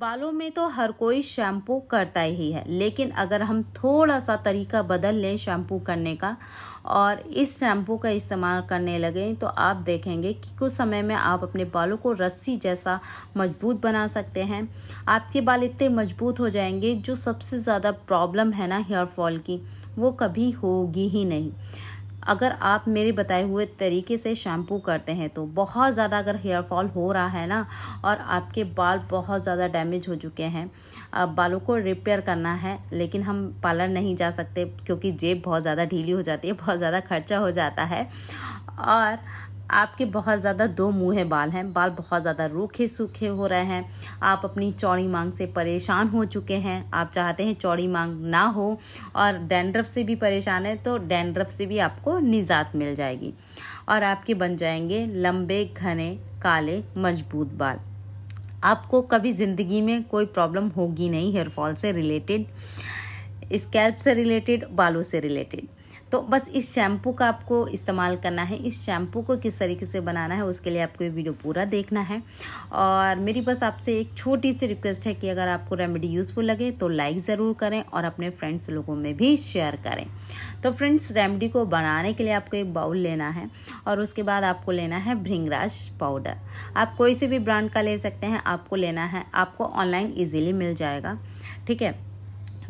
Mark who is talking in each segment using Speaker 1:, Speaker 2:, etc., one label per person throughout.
Speaker 1: बालों में तो हर कोई शैम्पू करता ही है लेकिन अगर हम थोड़ा सा तरीका बदल लें शैम्पू करने का और इस शैम्पू का इस्तेमाल करने लगें तो आप देखेंगे कि कुछ समय में आप अपने बालों को रस्सी जैसा मजबूत बना सकते हैं आपके बाल इतने मजबूत हो जाएंगे जो सबसे ज़्यादा प्रॉब्लम है ना हेयर फॉल की वो कभी होगी ही नहीं अगर आप मेरे बताए हुए तरीके से शैम्पू करते हैं तो बहुत ज़्यादा अगर हेयर फॉल हो रहा है ना और आपके बाल बहुत ज़्यादा डैमेज हो चुके हैं बालों को रिपेयर करना है लेकिन हम पार्लर नहीं जा सकते क्योंकि जेब बहुत ज़्यादा ढीली हो जाती है बहुत ज़्यादा खर्चा हो जाता है और आपके बहुत ज़्यादा दो मुँह बाल हैं बाल बहुत ज़्यादा रूखे सूखे हो रहे हैं आप अपनी चौड़ी मांग से परेशान हो चुके हैं आप चाहते हैं चौड़ी मांग ना हो और डैंड्रफ से भी परेशान है तो डैंड्रफ से भी आपको निजात मिल जाएगी और आपके बन जाएंगे लंबे घने काले मजबूत बाल आपको कभी ज़िंदगी में कोई प्रॉब्लम होगी नहीं हेयरफॉल से रिलेटेड स्कैल्प से रिलेटेड बालों से रिलेटेड तो बस इस शैम्पू का आपको इस्तेमाल करना है इस शैम्पू को किस तरीके से बनाना है उसके लिए आपको ये वीडियो पूरा देखना है और मेरी बस आपसे एक छोटी सी रिक्वेस्ट है कि अगर आपको रेमेडी यूज़फुल लगे तो लाइक ज़रूर करें और अपने फ्रेंड्स लोगों में भी शेयर करें तो फ्रेंड्स रेमेडी को बनाने के लिए आपको एक बाउल लेना है और उसके बाद आपको लेना है भृंगराज पाउडर आप कोई से भी ब्रांड का ले सकते हैं आपको लेना है आपको ऑनलाइन ईजिली मिल जाएगा ठीक है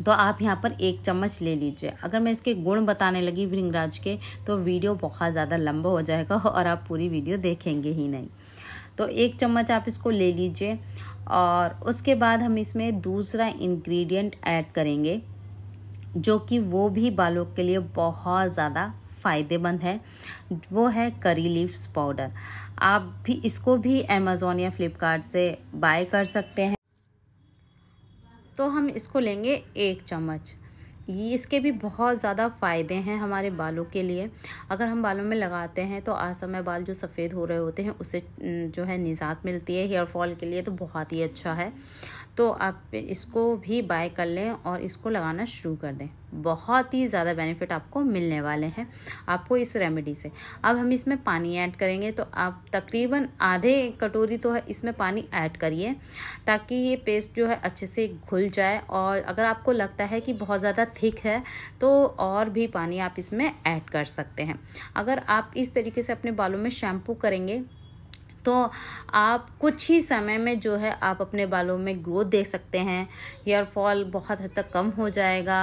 Speaker 1: तो आप यहाँ पर एक चम्मच ले लीजिए अगर मैं इसके गुण बताने लगी भृंगराज के तो वीडियो बहुत ज़्यादा लंबा हो जाएगा और आप पूरी वीडियो देखेंगे ही नहीं तो एक चम्मच आप इसको ले लीजिए और उसके बाद हम इसमें दूसरा इन्ग्रीडियंट ऐड करेंगे जो कि वो भी बालों के लिए बहुत ज़्यादा फ़ायदेमंद है वो है करी लीव्स पाउडर आप भी इसको भी अमेज़ोन या फ्लिपकार्ट से बाय कर सकते हैं तो हम इसको लेंगे एक चम्मच ये इसके भी बहुत ज़्यादा फ़ायदे हैं हमारे बालों के लिए अगर हम बालों में लगाते हैं तो आज समय बाल जो सफ़ेद हो रहे होते हैं उससे जो है निजात मिलती है हेयर फॉल के लिए तो बहुत ही अच्छा है तो आप इसको भी बाय कर लें और इसको लगाना शुरू कर दें बहुत ही ज़्यादा बेनिफिट आपको मिलने वाले हैं आपको इस रेमेडी से अब हम इसमें पानी ऐड करेंगे तो आप तकरीबन आधे कटोरी तो है इसमें पानी ऐड करिए ताकि ये पेस्ट जो है अच्छे से घुल जाए और अगर आपको लगता है कि बहुत ज़्यादा थिक है तो और भी पानी आप इसमें ऐड कर सकते हैं अगर आप इस तरीके से अपने बालों में शैम्पू करेंगे तो आप कुछ ही समय में जो है आप अपने बालों में ग्रोथ देख सकते हैं हेयर फॉल बहुत हद तक कम हो जाएगा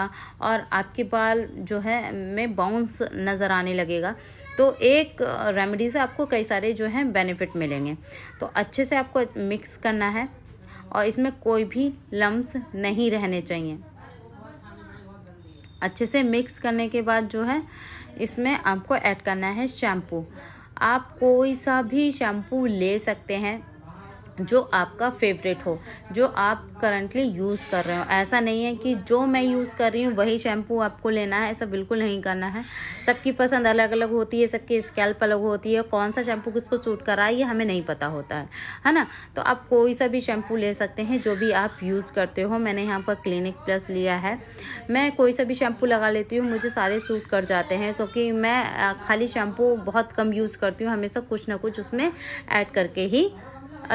Speaker 1: और आपके बाल जो है में बाउंस नज़र आने लगेगा तो एक रेमेडी से आपको कई सारे जो हैं बेनिफिट मिलेंगे तो अच्छे से आपको मिक्स करना है और इसमें कोई भी लम्स नहीं रहने चाहिए अच्छे से मिक्स करने के बाद जो है इसमें आपको ऐड करना है शैम्पू आप कोई सा भी शैम्पू ले सकते हैं जो आपका फेवरेट हो जो आप करंटली यूज़ कर रहे हो ऐसा नहीं है कि जो मैं यूज़ कर रही हूँ वही शैम्पू आपको लेना है ऐसा बिल्कुल नहीं करना है सबकी पसंद अलग अलग होती है सबकी स्कैल्प अलग होती है कौन सा शैम्पू किसको सूट कर रहा है ये हमें नहीं पता होता है है ना तो आप कोई सा भी शैम्पू ले सकते हैं जो भी आप यूज़ करते हो मैंने यहाँ पर क्लिनिक प्लस लिया है मैं कोई सा भी शैम्पू लगा लेती हूँ मुझे सारे सूट कर जाते हैं क्योंकि मैं खाली शैम्पू बहुत कम यूज़ करती हूँ हमेशा कुछ ना कुछ उसमें ऐड करके ही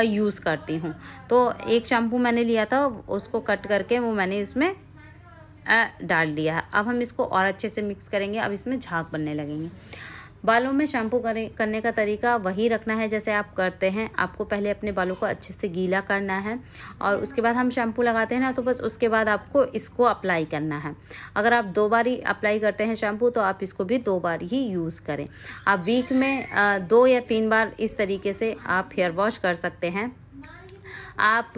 Speaker 1: यूज़ करती हूँ तो एक शैम्पू मैंने लिया था उसको कट करके वो मैंने इसमें डाल दिया है अब हम इसको और अच्छे से मिक्स करेंगे अब इसमें झाग बनने लगेंगे बालों में शैम्पू करने का तरीका वही रखना है जैसे आप करते हैं आपको पहले अपने बालों को अच्छे से गीला करना है और उसके बाद हम शैम्पू लगाते हैं ना तो बस उसके बाद आपको इसको अप्लाई करना है अगर आप दो बार ही अप्लाई करते हैं शैम्पू तो आप इसको भी दो बार ही यूज़ करें आप वीक में दो या तीन बार इस तरीके से आप हेयर वॉश कर सकते हैं आप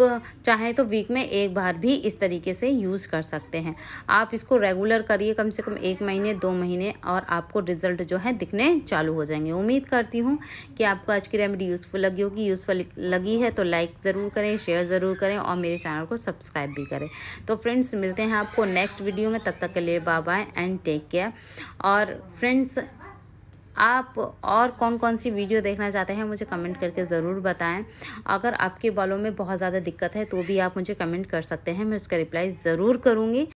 Speaker 1: चाहें तो वीक में एक बार भी इस तरीके से यूज़ कर सकते हैं आप इसको रेगुलर करिए कम से कम एक महीने दो महीने और आपको रिजल्ट जो है दिखने चालू हो जाएंगे उम्मीद करती हूँ कि आपको आज की रेमेडी यूज़फुल लगी होगी यूज़फुल लगी है तो लाइक ज़रूर करें शेयर ज़रूर करें और मेरे चैनल को सब्सक्राइब भी करें तो फ्रेंड्स मिलते हैं आपको नेक्स्ट वीडियो में तब तक के लिए bye bye and take care और फ्रेंड्स आप और कौन कौन सी वीडियो देखना चाहते हैं मुझे कमेंट करके ज़रूर बताएं अगर आपके बालों में बहुत ज़्यादा दिक्कत है तो भी आप मुझे कमेंट कर सकते हैं मैं उसका रिप्लाई ज़रूर करूँगी